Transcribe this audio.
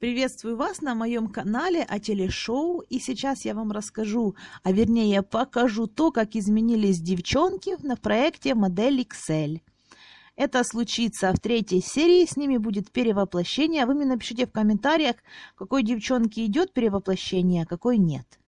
Приветствую вас на моем канале о телешоу, и сейчас я вам расскажу, а вернее покажу то, как изменились девчонки на проекте «Модель XL». Это случится в третьей серии, с ними будет перевоплощение. Вы мне напишите в комментариях, какой девчонке идет перевоплощение, а какой нет.